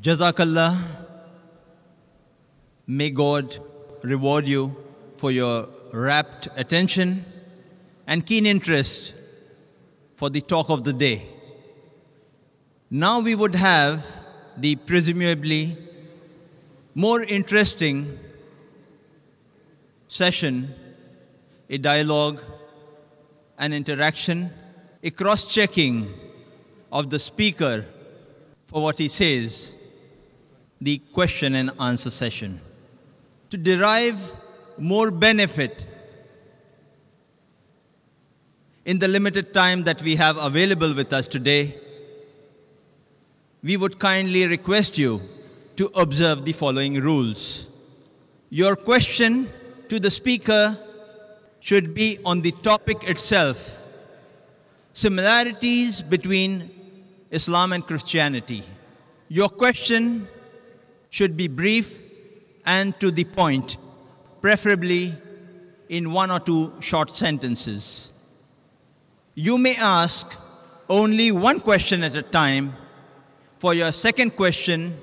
Jazakallah. May God reward you for your rapt attention and keen interest for the talk of the day. Now we would have the presumably more interesting session, a dialogue, an interaction, a cross checking of the speaker for what he says the question and answer session to derive more benefit in the limited time that we have available with us today, we would kindly request you to observe the following rules. Your question to the speaker should be on the topic itself similarities between Islam and Christianity. Your question should be brief and to the point, preferably in one or two short sentences. You may ask only one question at a time. For your second question,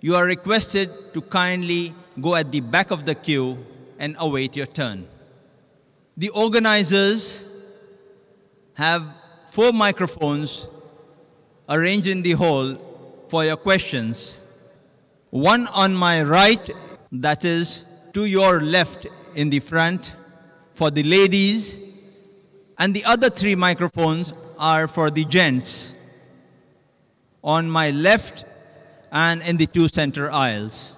you are requested to kindly go at the back of the queue and await your turn. The organizers have four microphones arranged in the hall for your questions one on my right, that is to your left in the front for the ladies, and the other three microphones are for the gents on my left and in the two center aisles.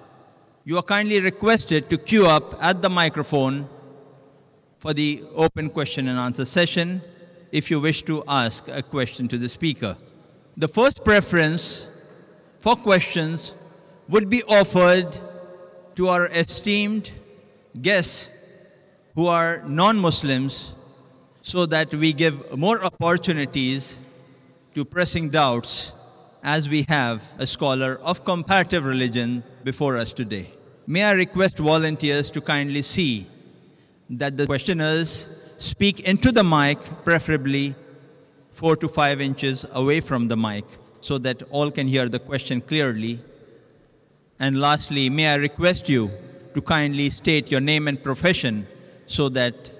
You are kindly requested to queue up at the microphone for the open question and answer session if you wish to ask a question to the speaker. The first preference for questions would be offered to our esteemed guests who are non-Muslims so that we give more opportunities to pressing doubts as we have a scholar of comparative religion before us today. May I request volunteers to kindly see that the questioners speak into the mic, preferably four to five inches away from the mic, so that all can hear the question clearly and lastly, may I request you to kindly state your name and profession so that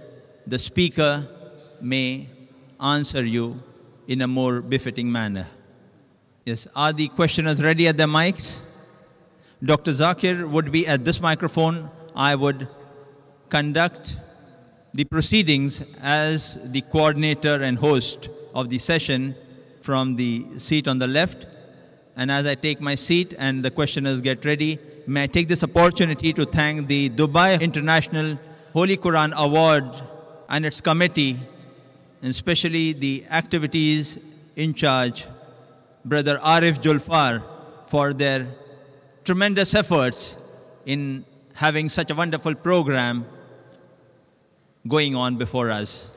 the speaker may answer you in a more befitting manner. Yes, are the questioners ready at their mics? Dr. Zakir would be at this microphone. I would conduct the proceedings as the coordinator and host of the session from the seat on the left. And as I take my seat and the questioners get ready, may I take this opportunity to thank the Dubai International Holy Quran Award and its committee, and especially the activities in charge, Brother Arif Julfar, for their tremendous efforts in having such a wonderful program going on before us.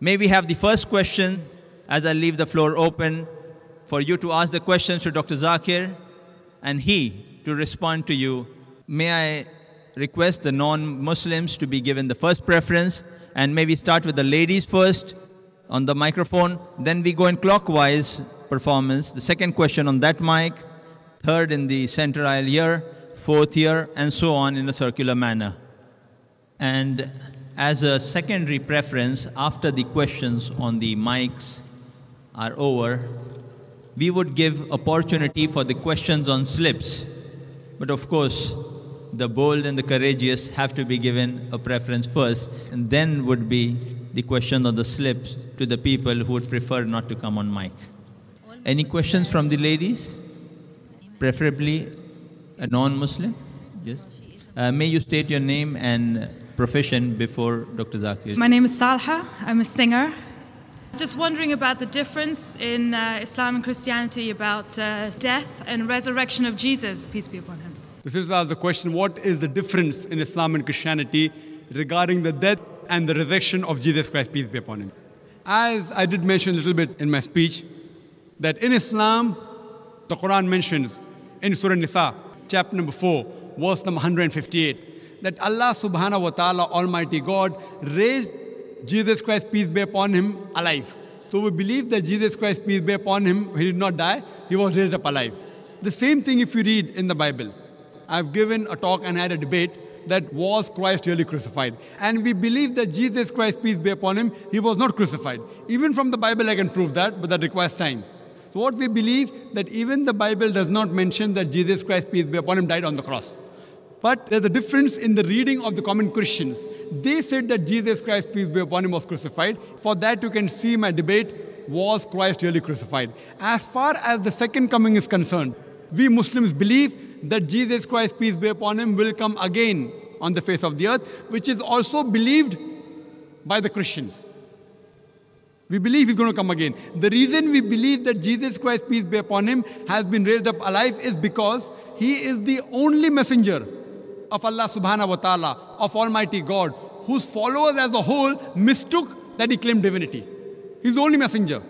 May we have the first question as I leave the floor open for you to ask the questions to Dr. Zakir and he to respond to you. May I request the non-Muslims to be given the first preference and maybe start with the ladies first on the microphone. Then we go in clockwise performance. The second question on that mic, third in the center aisle here, fourth here, and so on in a circular manner. And as a secondary preference, after the questions on the mics, are over, we would give opportunity for the questions on slips. But of course, the bold and the courageous have to be given a preference first, and then would be the question on the slips to the people who would prefer not to come on mic. Any questions from the ladies? Preferably a non-Muslim? Yes. Uh, may you state your name and profession before Dr. Zakir? My name is Salha. I'm a singer. Just wondering about the difference in uh, Islam and Christianity about uh, death and resurrection of Jesus, peace be upon him. This is the question what is the difference in Islam and Christianity regarding the death and the resurrection of Jesus Christ, peace be upon him? As I did mention a little bit in my speech, that in Islam, the Quran mentions in Surah Nisa, chapter number 4, verse number 158, that Allah subhanahu wa ta'ala, Almighty God, raised Jesus Christ, peace be upon him, alive. So we believe that Jesus Christ, peace be upon him, he did not die, he was raised up alive. The same thing if you read in the Bible. I've given a talk and had a debate that was Christ really crucified? And we believe that Jesus Christ, peace be upon him, he was not crucified. Even from the Bible, I can prove that, but that requires time. So what we believe that even the Bible does not mention that Jesus Christ, peace be upon him, died on the cross. But there's a difference in the reading of the common Christians. They said that Jesus Christ, peace be upon him, was crucified. For that, you can see my debate was Christ really crucified? As far as the second coming is concerned, we Muslims believe that Jesus Christ, peace be upon him, will come again on the face of the earth, which is also believed by the Christians. We believe he's going to come again. The reason we believe that Jesus Christ, peace be upon him, has been raised up alive is because he is the only messenger of Allah subhanahu wa ta'ala, of Almighty God, whose followers as a whole mistook that he claimed divinity. He's the only messenger.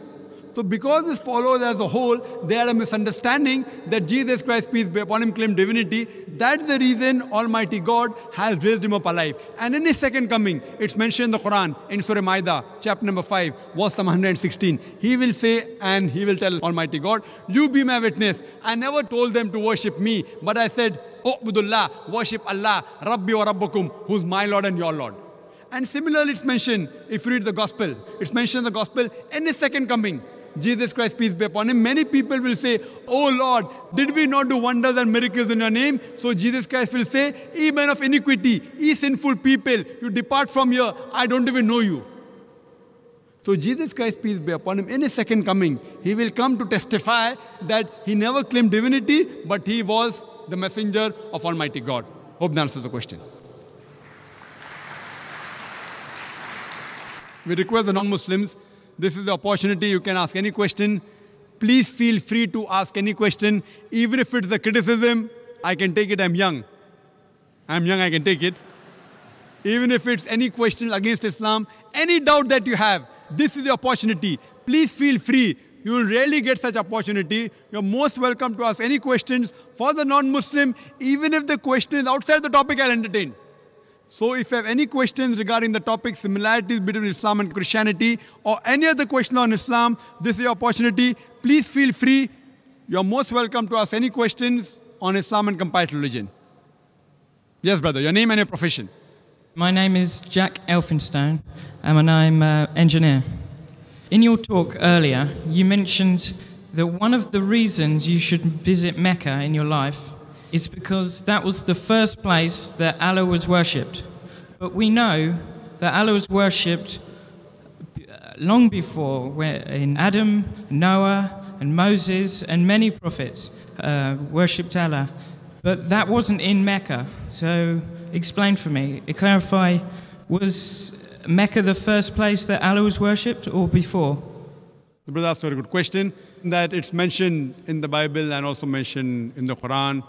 So because this followers as a whole, they had a misunderstanding that Jesus Christ, peace be upon him, claimed divinity. That's the reason Almighty God has raised him up alive. And in his second coming, it's mentioned in the Quran, in Surah Maida, chapter number 5, verse number 116. He will say and he will tell Almighty God, you be my witness. I never told them to worship me, but I said, U'budullah, worship Allah, Rabbi wa Rabbukum, who's my Lord and your Lord. And similarly, it's mentioned, if you read the Gospel, it's mentioned in the Gospel, in second coming, Jesus Christ, peace be upon him, many people will say, Oh Lord, did we not do wonders and miracles in your name? So Jesus Christ will say, Ye men of iniquity, ye sinful people, you depart from here, I don't even know you. So Jesus Christ, peace be upon him, in his second coming, he will come to testify that he never claimed divinity, but he was the messenger of Almighty God? Hope that answers the question. We request the non Muslims, this is the opportunity you can ask any question. Please feel free to ask any question, even if it's a criticism. I can take it, I'm young. I'm young, I can take it. Even if it's any question against Islam, any doubt that you have, this is the opportunity. Please feel free you will rarely get such opportunity. You're most welcome to ask any questions for the non-Muslim, even if the question is outside the topic I'll entertain. So if you have any questions regarding the topic similarities between Islam and Christianity or any other question on Islam, this is your opportunity. Please feel free. You're most welcome to ask any questions on Islam and comparative religion. Yes, brother, your name and your profession. My name is Jack Elphinstone and I'm an uh, engineer. In your talk earlier, you mentioned that one of the reasons you should visit Mecca in your life is because that was the first place that Allah was worshipped. But we know that Allah was worshipped uh, long before in Adam, Noah, and Moses, and many prophets uh, worshipped Allah. But that wasn't in Mecca. So explain for me, clarify, was Mecca the first place that Allah was worshipped or before? The brother asked a very good question. That it's mentioned in the Bible and also mentioned in the Quran.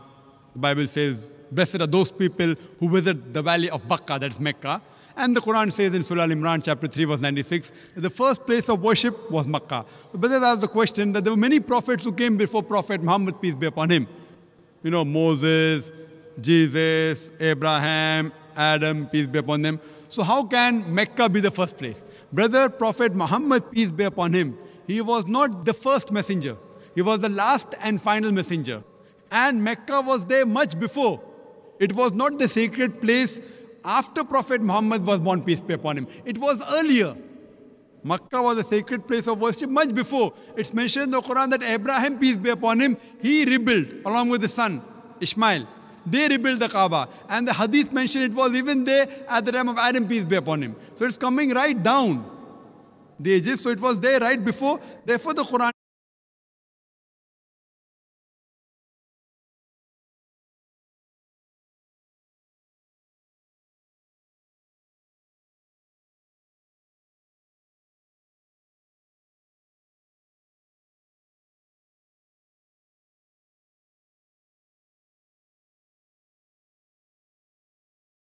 The Bible says, Blessed are those people who visit the valley of Baqa, that's Mecca. And the Quran says in Surah Al Imran, chapter 3, verse 96, that the first place of worship was Makkah. The brother asked the question that there were many prophets who came before Prophet Muhammad, peace be upon him. You know, Moses, Jesus, Abraham, Adam, peace be upon them. So how can Mecca be the first place? Brother Prophet Muhammad, peace be upon him, he was not the first messenger. He was the last and final messenger. And Mecca was there much before. It was not the sacred place after Prophet Muhammad was born, peace be upon him. It was earlier. Mecca was a sacred place of worship much before. It's mentioned in the Quran that Abraham, peace be upon him, he rebuilt along with his son Ishmael. They rebuilt the Kaaba. And the hadith mentioned it was even there at the time of Adam, peace be upon him. So it's coming right down the ages. So it was there right before. Therefore, the Quran